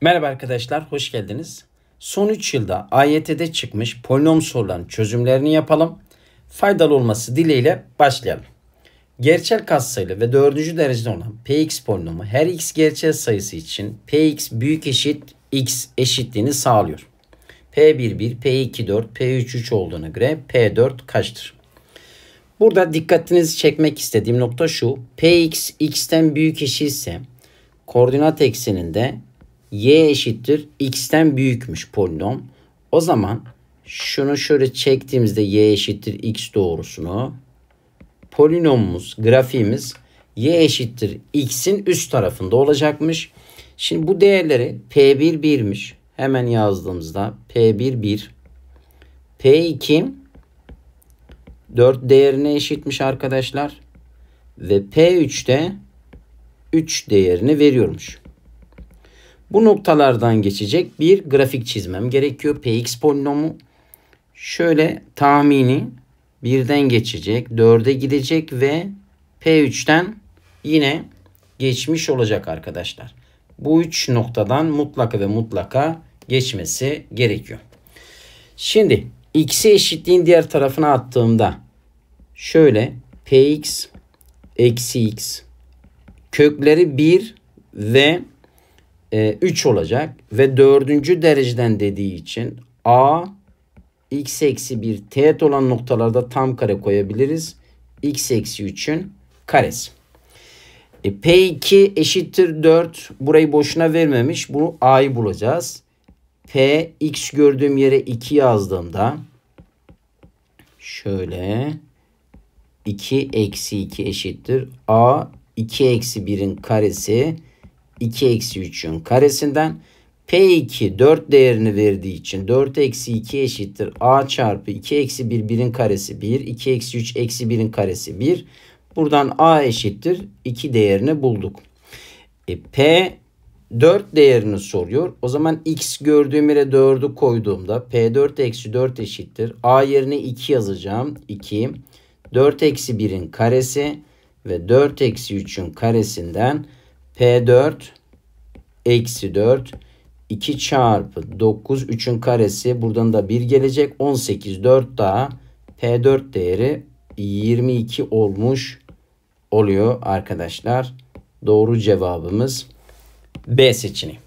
Merhaba arkadaşlar, hoş geldiniz. Son 3 yılda AYT'de çıkmış polinom sorularının çözümlerini yapalım. Faydalı olması dileğiyle başlayalım. Gerçel katsayılı ve 4. derecede olan Px polinomu her x gerçel sayısı için Px büyük eşit x eşitliğini sağlıyor. P11, P24, P33 olduğuna göre P4 kaçtır? Burada dikkatinizi çekmek istediğim nokta şu. Px x'ten büyük eşitse koordinat ekseninde y eşittir x'ten büyükmüş polinom. O zaman şunu şöyle çektiğimizde y eşittir x doğrusunu polinomumuz, grafiğimiz y eşittir x'in üst tarafında olacakmış. Şimdi bu değerleri p1 1'miş. Hemen yazdığımızda p1 1 p2 4 değerine eşitmiş arkadaşlar. Ve p3'te 3 değerini veriyormuş. Bu noktalardan geçecek bir grafik çizmem gerekiyor. Px polinomu şöyle tahmini birden geçecek, 4'e gidecek ve P3'ten yine geçmiş olacak arkadaşlar. Bu üç noktadan mutlaka ve mutlaka geçmesi gerekiyor. Şimdi x'i eşitliğin diğer tarafına attığımda şöyle px eksi x kökleri 1 ve e, 3 olacak ve dördüncü dereceden dediği için a x eksi 1 teğet olan noktalarda tam kare koyabiliriz. x eksi 3'ün karesi. E, P2 eşittir 4. Burayı boşuna vermemiş. Bunu A'yı bulacağız. P x gördüğüm yere 2 yazdığımda şöyle 2 eksi 2 eşittir. A 2 eksi 1'in karesi 2 eksi 3'ün karesinden. P2 4 değerini verdiği için 4 eksi 2 eşittir. A çarpı 2 eksi 1 1'in karesi 1. 2 eksi 3 eksi 1'in karesi 1. Buradan A eşittir. 2 değerini bulduk. E, P 4 değerini soruyor. O zaman x gördüğüm yere 4'ü koyduğumda P4 eksi 4 eşittir. A yerine 2 yazacağım. 2. 4 eksi 1'in karesi ve 4 eksi 3'ün karesinden P4 eksi 4 2 çarpı 9 3'ün karesi buradan da 1 gelecek 18 4 daha P4 değeri 22 olmuş oluyor arkadaşlar. Doğru cevabımız B seçeneği.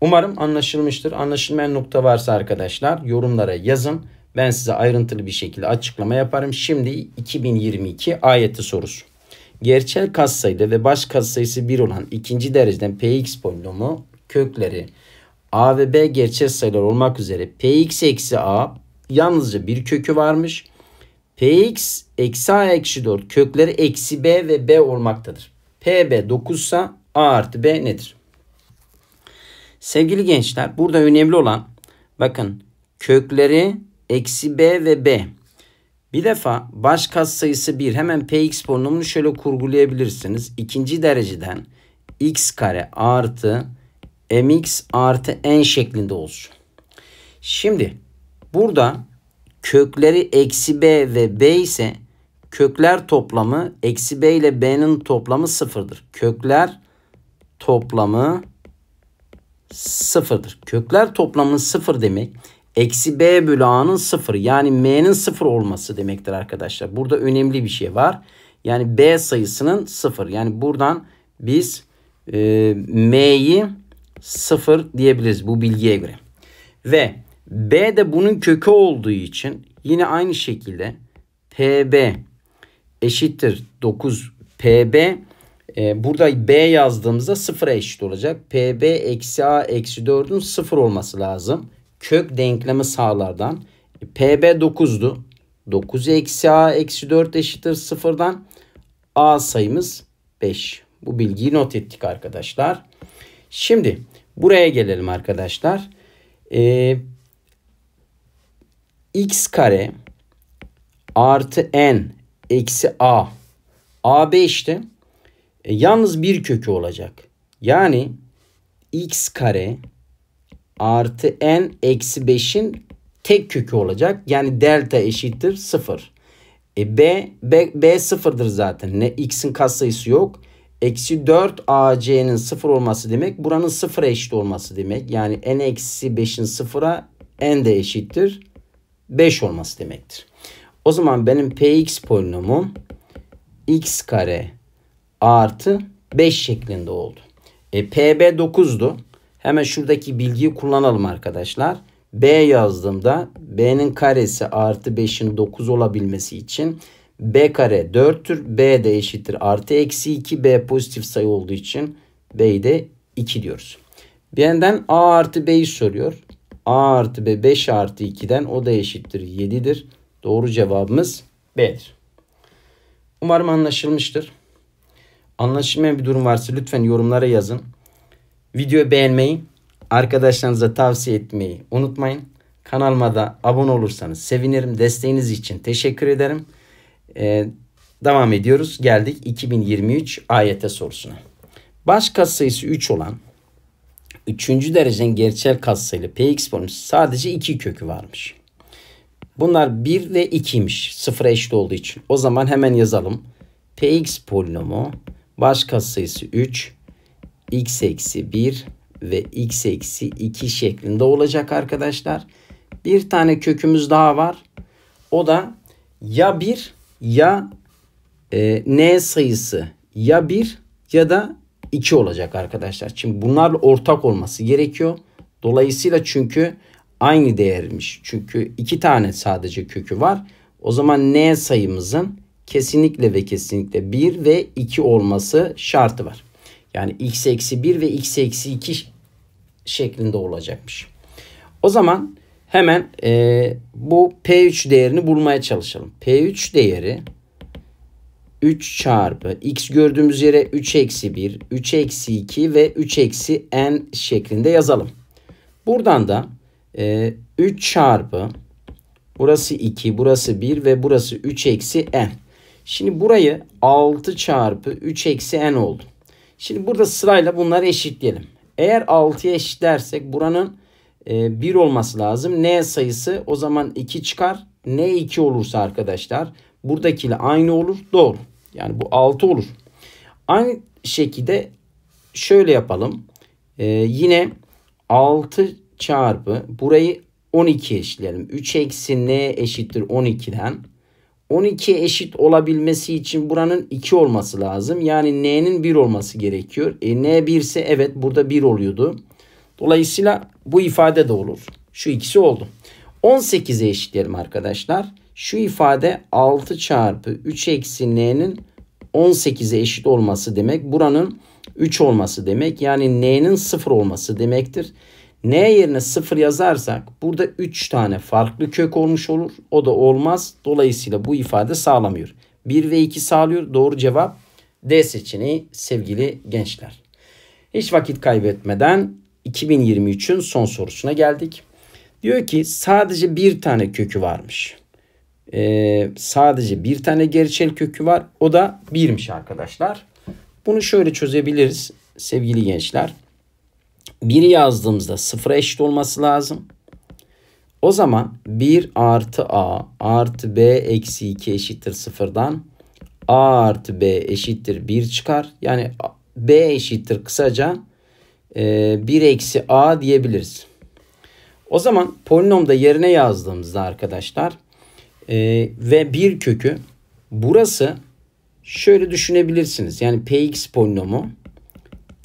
Umarım anlaşılmıştır. Anlaşılmayan nokta varsa arkadaşlar yorumlara yazın. Ben size ayrıntılı bir şekilde açıklama yaparım. Şimdi 2022 ayeti sorusu. Gerçel katsayılı ve baş katsayısı 1 olan ikinci dereceden Px polinomu kökleri a ve b gerçel sayılar olmak üzere px eksi a yalnızca bir kökü varmış. px eksi a eksi 4 kökleri eksi b ve b olmaktadır. pb 9 ise a artı b nedir? Sevgili gençler burada önemli olan bakın kökleri eksi b ve b bir defa baş kat sayısı 1 hemen px polinomunu şöyle kurgulayabilirsiniz. İkinci dereceden x kare artı mx artı n şeklinde olsun. Şimdi burada kökleri eksi b ve b ise kökler toplamı eksi b ile b'nin toplamı sıfırdır. Kökler toplamı sıfırdır. Kökler toplamı sıfır demek eksi b bölü a'nın sıfır yani m'nin sıfır olması demektir arkadaşlar. Burada önemli bir şey var. Yani b sayısının sıfır. Yani buradan biz e, m'yi sıfır diyebiliriz bu bilgiye göre. Ve b de bunun kökü olduğu için yine aynı şekilde pb eşittir 9 pb e, burada b yazdığımızda sıfıra eşit olacak. pb eksi a eksi 4'ün sıfır olması lazım kök denklemi sağlardan PB 9'du. 9 eksi A eksi 4 eşittir 0'dan A sayımız 5. Bu bilgiyi not ettik arkadaşlar. Şimdi buraya gelelim arkadaşlar. Ee, x kare artı n eksi a. a 5'te e, yalnız bir kökü olacak. Yani x kare artı n eksi 5'in tek kökü olacak. Yani delta eşittir 0. E b, b, b sıfırdır zaten. Ne x'in katsayısı yok. Eksi 4 ac'nin sıfır olması demek buranın sıfıra eşit olması demek. Yani n eksi 5'in sıfıra n de eşittir 5 olması demektir. O zaman benim px polinomum x kare artı 5 şeklinde oldu. E, pb 9'du. Hemen şuradaki bilgiyi kullanalım arkadaşlar. B yazdığımda B'nin karesi artı 5'in 9 olabilmesi için B kare 4'tür. B de eşittir. Artı eksi 2 B pozitif sayı olduğu için B'yi de 2 diyoruz. Benden A artı B'yi soruyor. A artı B 5 artı 2'den o da eşittir 7'dir. Doğru cevabımız B'dir. Umarım anlaşılmıştır. Anlaşılmayan bir durum varsa lütfen yorumlara yazın. Videoyu beğenmeyi, arkadaşlarınıza tavsiye etmeyi unutmayın. Kanalıma da abone olursanız sevinirim. Desteğiniz için teşekkür ederim. Ee, devam ediyoruz. Geldik 2023 AYT sorusuna. Baş katsayısı 3 olan 3. derecenin gerçel katsayılı px bonus sadece 2 kökü varmış. Bunlar 1 ve 2'ymiş. Sıfıra eşit olduğu için. O zaman hemen yazalım. Px polinomu baş katsayısı 3 x eksi 1 ve x eksi 2 şeklinde olacak arkadaşlar. Bir tane kökümüz daha var. O da ya 1 ya e, n sayısı ya 1 ya da 2 olacak arkadaşlar. Şimdi bunlarla ortak olması gerekiyor. Dolayısıyla çünkü aynı değermiş. Çünkü iki tane sadece kökü var. O zaman n sayımızın kesinlikle ve kesinlikle 1 ve 2 olması şartı var. Yani x eksi 1 ve x eksi 2 şeklinde olacakmış. O zaman hemen e, bu P3 değerini bulmaya çalışalım. P3 değeri 3 çarpı x gördüğümüz yere 3 eksi 1, 3 eksi 2 ve 3 eksi n şeklinde yazalım. Buradan da e, 3 çarpı burası 2, burası 1 ve burası 3 eksi n. Şimdi burayı 6 çarpı 3 eksi n oldu. Şimdi burada sırayla bunları eşitleyelim. Eğer 6'ya eşitlersek buranın 1 e, olması lazım. N sayısı o zaman 2 çıkar. N 2 olursa arkadaşlar buradakiyle aynı olur. Doğru. Yani bu 6 olur. Aynı şekilde şöyle yapalım. Ee, yine 6 çarpı burayı 12 eşitleyelim. 3 eksi n eşittir 12'den. 12 eşit olabilmesi için buranın 2 olması lazım. Yani n'nin 1 olması gerekiyor. E, n 1 ise evet burada 1 oluyordu. Dolayısıyla bu ifade de olur. Şu ikisi oldu. 18'e eşitleyelim arkadaşlar. Şu ifade 6 çarpı 3 eksi n'nin 18'e eşit olması demek. Buranın 3 olması demek. Yani n'nin 0 olması demektir. N yerine 0 yazarsak burada 3 tane farklı kök olmuş olur. O da olmaz. Dolayısıyla bu ifade sağlamıyor. 1 ve 2 sağlıyor. Doğru cevap D seçeneği sevgili gençler. Hiç vakit kaybetmeden 2023'ün son sorusuna geldik. Diyor ki sadece bir tane kökü varmış. Ee, sadece bir tane gerçel kökü var. O da birmiş arkadaşlar. Bunu şöyle çözebiliriz sevgili gençler. 1'i yazdığımızda sıfıra eşit olması lazım. O zaman 1 artı A artı B eksi 2 eşittir sıfırdan. A artı B eşittir 1 çıkar. Yani B eşittir kısaca 1 e, eksi A diyebiliriz. O zaman polinomda yerine yazdığımızda arkadaşlar e, ve 1 kökü burası şöyle düşünebilirsiniz. Yani Px polinomu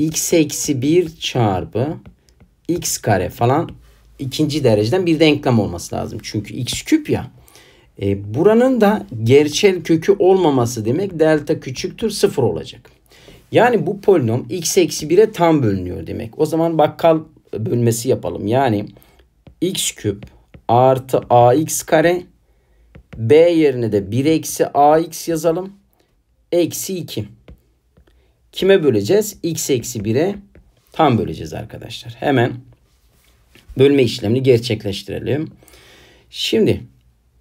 x eksi 1 çarpı x kare falan ikinci dereceden bir denklem olması lazım. Çünkü x küp ya. E, buranın da gerçel kökü olmaması demek delta küçüktür sıfır olacak. Yani bu polinom x eksi 1'e tam bölünüyor demek. O zaman bakkal bölmesi yapalım. Yani x küp artı ax kare b yerine de 1 eksi ax yazalım. Eksi 2 kime böleceğiz? x eksi 1'e tam böleceğiz arkadaşlar. Hemen bölme işlemini gerçekleştirelim. Şimdi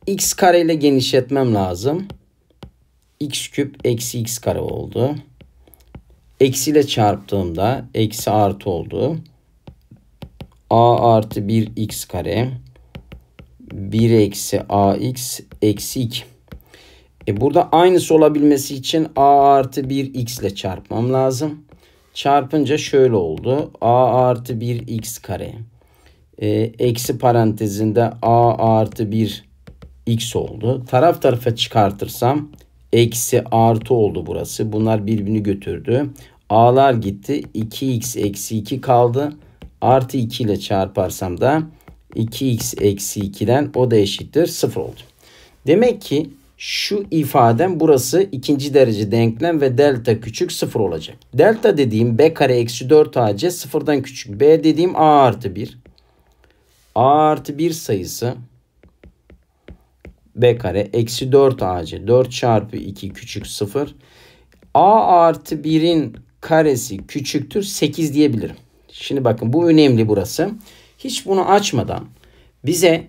x kare ile genişletmem lazım. x küp eksi x kare oldu. Eksi ile çarptığımda eksi artı oldu. a artı 1 x kare 1 eksi ax eksi 2. E burada aynısı olabilmesi için a artı 1 x ile çarpmam lazım. Çarpınca şöyle oldu. a artı 1 x kare. E, eksi parantezinde a artı 1 x oldu. Taraf tarafa çıkartırsam eksi artı oldu burası. Bunlar birbirini götürdü. A'lar gitti. 2x eksi 2 kaldı. Artı 2 ile çarparsam da 2x eksi 2'den o da eşittir 0 oldu. Demek ki şu ifadem burası ikinci derece denklem ve delta küçük sıfır olacak. Delta dediğim b kare eksi 4 ac sıfırdan küçük. b dediğim a artı 1. a artı 1 sayısı b kare eksi 4 ac 4 çarpı 2 küçük 0. a artı 1'in karesi küçüktür 8 diyebilirim. Şimdi bakın bu önemli burası. Hiç bunu açmadan bize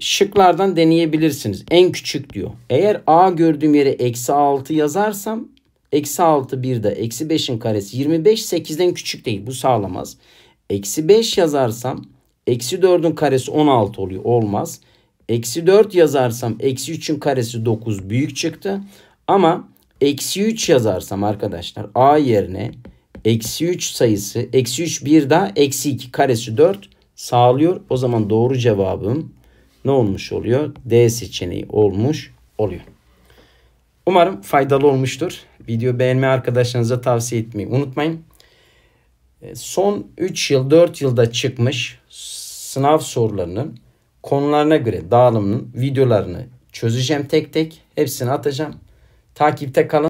şıklardan deneyebilirsiniz. En küçük diyor. Eğer A gördüğüm yere eksi 6 yazarsam eksi 6 bir de eksi 5'in karesi 25 8'den küçük değil. Bu sağlamaz. Eksi 5 yazarsam eksi 4'ün karesi 16 oluyor. Olmaz. Eksi 4 yazarsam eksi 3'ün karesi 9 büyük çıktı. Ama eksi 3 yazarsam arkadaşlar A yerine eksi 3 sayısı eksi 3 bir daha eksi 2 karesi 4 sağlıyor. O zaman doğru cevabım ne olmuş oluyor? D seçeneği olmuş oluyor. Umarım faydalı olmuştur. Video beğenme arkadaşlarınıza tavsiye etmeyi unutmayın. E, son 3 yıl 4 yılda çıkmış sınav sorularının konularına göre dağılımının videolarını çözeceğim tek tek. Hepsini atacağım. Takipte kalın.